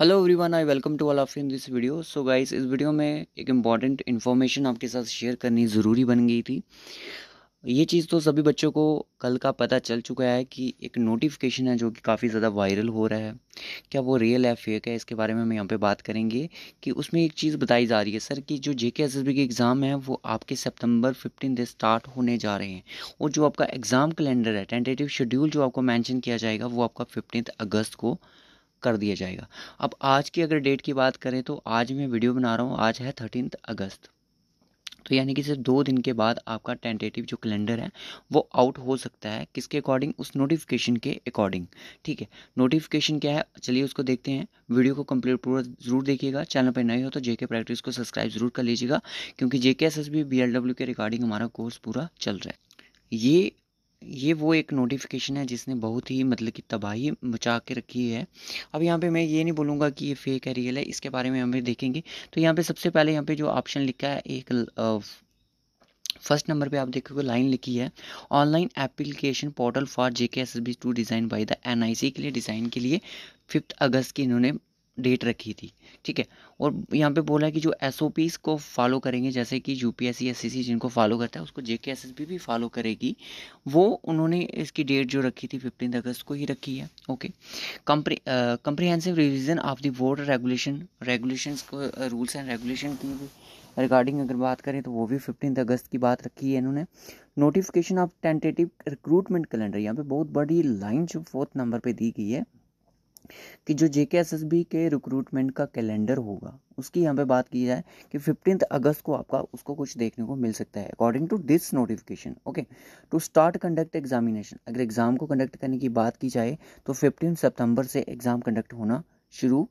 hello everyone I welcome to all of in this video so guys इस video में एक important information आपके साथ शेयर करनी ज़रूरी बन गई थी ये चीज़ तो सभी बच्चों को कल का पता चल चुका है कि एक नोटिफिकेशन है जो कि काफ़ी ज़्यादा वायरल हो रहा है क्या वो रियल है फेक है इसके बारे में हम यहाँ पे बात करेंगे कि उसमें एक चीज़ बताई जा रही है सर कि जो J K S S B के एग्ज़ाम है वो आपके सितंबर फिफ्टीन से स्टार्ट होने जा रहे हैं और जो आपका एग्ज़ाम कैलेंडर है टेंटेटिव शेड्यूल जो आपको मैंशन किया जाएगा वो आपका फिफ्टीन अगस्त को कर दिया जाएगा अब आज की अगर डेट की बात करें तो आज मैं वीडियो बना रहा हूँ आज है थर्टीन अगस्त तो यानी कि सिर्फ दो दिन के बाद आपका टेंटेटिव जो कैलेंडर है वो आउट हो सकता है किसके अकॉर्डिंग उस नोटिफिकेशन के अकॉर्डिंग ठीक है नोटिफिकेशन क्या है चलिए उसको देखते हैं वीडियो को कंप्लीट पूरा जरूर देखिएगा चैनल पर नए हो तो जेके प्रैक्टिस को सब्सक्राइब जरूर कर लीजिएगा क्योंकि JK S S B B L W के रिगार्डिंग हमारा कोर्स पूरा चल रहा है ये ये वो एक नोटिफिकेशन है जिसने बहुत ही मतलब कि तबाही मचा के रखी है अब यहाँ पे मैं ये नहीं बोलूँगा कि ये फेक है रियल है इसके बारे में हम भी देखेंगे तो यहाँ पे सबसे पहले यहाँ पे जो ऑप्शन लिखा है एक फर्स्ट नंबर पे आप देखोगे लाइन लिखी है online application portal for J K S S B to design by the N I C के लिए डिज़ाइन के लिए फिफ्थ अगस्त की इन्होंने डेट रखी थी ठीक है और यहाँ पे बोला कि जो एस को फॉलो करेंगे जैसे कि यू पी एस सी जिनको फॉलो करता है उसको जे के भी फॉलो करेगी वो उन्होंने इसकी डेट जो रखी थी फिफ्टीन अगस्त को ही रखी है okay compre comprehensive revision of the board regulation regulation को रूल्स एंड रेगुलेशन की रिगार्डिंग अगर बात करें तो वो भी फिफ्टीन अगस्त की बात रखी है इन्होंने notification of tentative recruitment calendar यहाँ पे बहुत बड़ी लाइन जो फोर्थ नंबर पे दी गई है कि जो J K S S B के रिक्रूटमेंट का कैलेंडर होगा उसकी यहाँ पे बात की जाए कि फिफ्टीन अगस्त को आपका उसको कुछ देखने को मिल सकता है according to this notification okay to start conduct examination अगर एग्ज़ाम को कंडक्ट करने की बात की जाए तो फिफ्टीन सितंबर से एग्ज़ाम कंडक्ट होना शुरू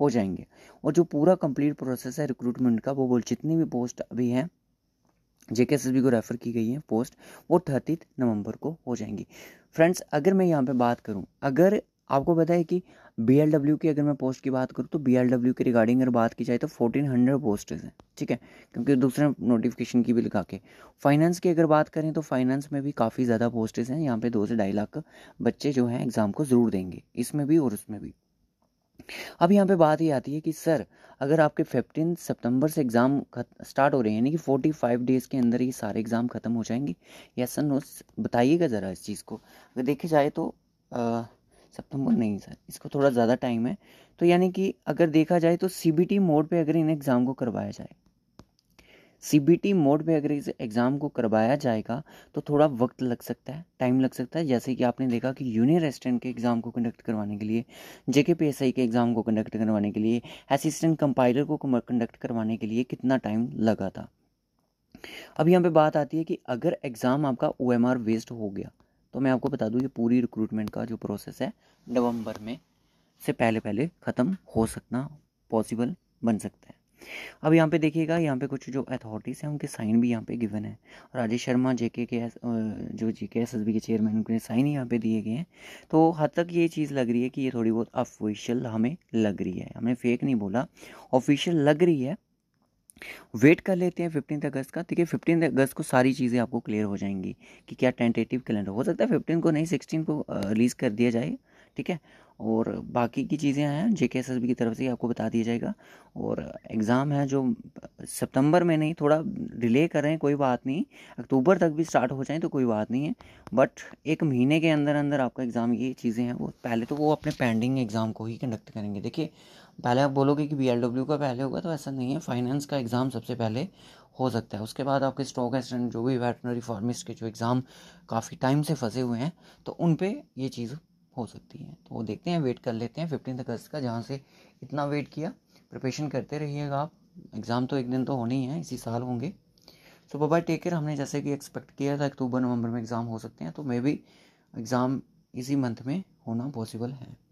हो जाएंगे और जो पूरा कंप्लीट प्रोसेस है रिक्रूटमेंट का वो बोल जितनी भी पोस्ट अभी हैं J K S S B को रेफ़र की गई है पोस्ट वो थर्टीथ नवंबर को हो जाएंगी फ्रेंड्स अगर मैं यहाँ पे बात करूँ अगर आपको पता है कि बी एल डब्ल्यू की अगर मैं पोस्ट की बात करूँ तो बी एल डब्ल्यू के रिगार्डिंग अगर बात की जाए तो फोर्टीन हंड्रेड पोस्ट हैं ठीक है क्योंकि दूसरे नोटिफिकेशन की भी लगा के फाइनेंस की अगर बात करें तो फाइनेंस में भी काफ़ी ज़्यादा पोस्टेज हैं यहाँ पे दो से ढाई लाख बच्चे जो हैं एग्ज़ाम को ज़रूर देंगे इसमें भी और उसमें भी अब यहाँ पे बात ये आती है कि सर अगर आपके फिफ्टीन सितंबर से एग्ज़ाम स्टार्ट हो रहे हैं यानी कि फोर्टी फाइव डेज़ के अंदर ये सारे एग्ज़ाम ख़त्म हो जाएंगे या सर नो बताइएगा ज़रा इस चीज़ को अगर देखा जाए तो आ, सितंबर तो नहीं सर इसको थोड़ा ज़्यादा टाइम है तो यानी कि अगर देखा जाए तो सी मोड पे अगर इन एग्ज़ाम को करवाया जाए सी मोड पे अगर इस एग्ज़ाम को करवाया जाएगा तो थोड़ा वक्त लग सकता है टाइम लग सकता है जैसे कि आपने देखा कि यूनियन रेस्टोरेंट के एग्ज़ाम को कंडक्ट करवाने के लिए जेके पी के एग्ज़ाम को कंडक्ट करवाने के लिए असिस्टेंट कंपाइलर को कंडक्ट करवाने के लिए कितना टाइम लगा था अब यहाँ पे बात आती है कि अगर एग्ज़ाम आपका ओ वेस्ट हो गया तो मैं आपको बता दूं ये पूरी रिक्रूटमेंट का जो प्रोसेस है नवंबर में से पहले पहले ख़त्म हो सकना पॉसिबल बन सकता है अब यहाँ पे देखिएगा यहाँ पे कुछ जो अथॉरिटीज़ हैं उनके साइन भी यहाँ पे गिवन है राजेश शर्मा जेके के एस जो J K S S B के चेयरमैन उनके साइन यहाँ पे दिए गए हैं तो हद तक ये चीज़ लग रही है कि ये थोड़ी बहुत ऑफिशियल हमें लग रही है हमने फेक नहीं बोला ऑफिशियल लग रही है वेट कर लेते हैं फिफ्टीन अगस्त का देखिए फिफ्टीन अगस्त को सारी चीज़ें आपको क्लियर हो जाएंगी कि क्या टेंटेटिव कैलेंडर हो सकता है फिफ्टीन को नहीं सिक्सटीन को रिलीज़ कर दिया जाए ठीक है और बाकी की चीज़ें हैं J K S S B की तरफ से ही आपको बता दिया जाएगा और एग्ज़ाम है जो सितंबर में नहीं थोड़ा डिले करें कोई बात नहीं अक्टूबर तक भी स्टार्ट हो जाए तो कोई बात नहीं है बट एक महीने के अंदर अंदर आपका एग्ज़ाम ये चीज़ें हैं वो पहले तो वो अपने पेंडिंग एग्ज़ाम को ही कंडक्ट करेंगे देखिए पहले आप बोलोगे कि बी का पहले होगा तो ऐसा नहीं है फाइनेंस का एग्ज़ाम सबसे पहले हो सकता है उसके बाद आपके स्टॉक एक्सटेंट जो भी वेटनरी फार्मिस्ट के जो एग्ज़ाम काफ़ी टाइम से फंसे हुए हैं तो उन पर ये चीज़ हो सकती हैं तो वो देखते हैं वेट कर लेते हैं फिफ्टीन अगस्त का जहाँ से इतना वेट किया प्रिपरेशन करते रहिएगा आप एग्ज़ाम तो एक दिन तो होने ही है इसी साल होंगे सो बाबा टेक केयर हमने जैसे कि एक्सपेक्ट किया था अक्टूबर नवंबर में एग्ज़ाम हो सकते हैं तो मे बी एग्ज़ाम इसी मंथ में होना पॉसिबल है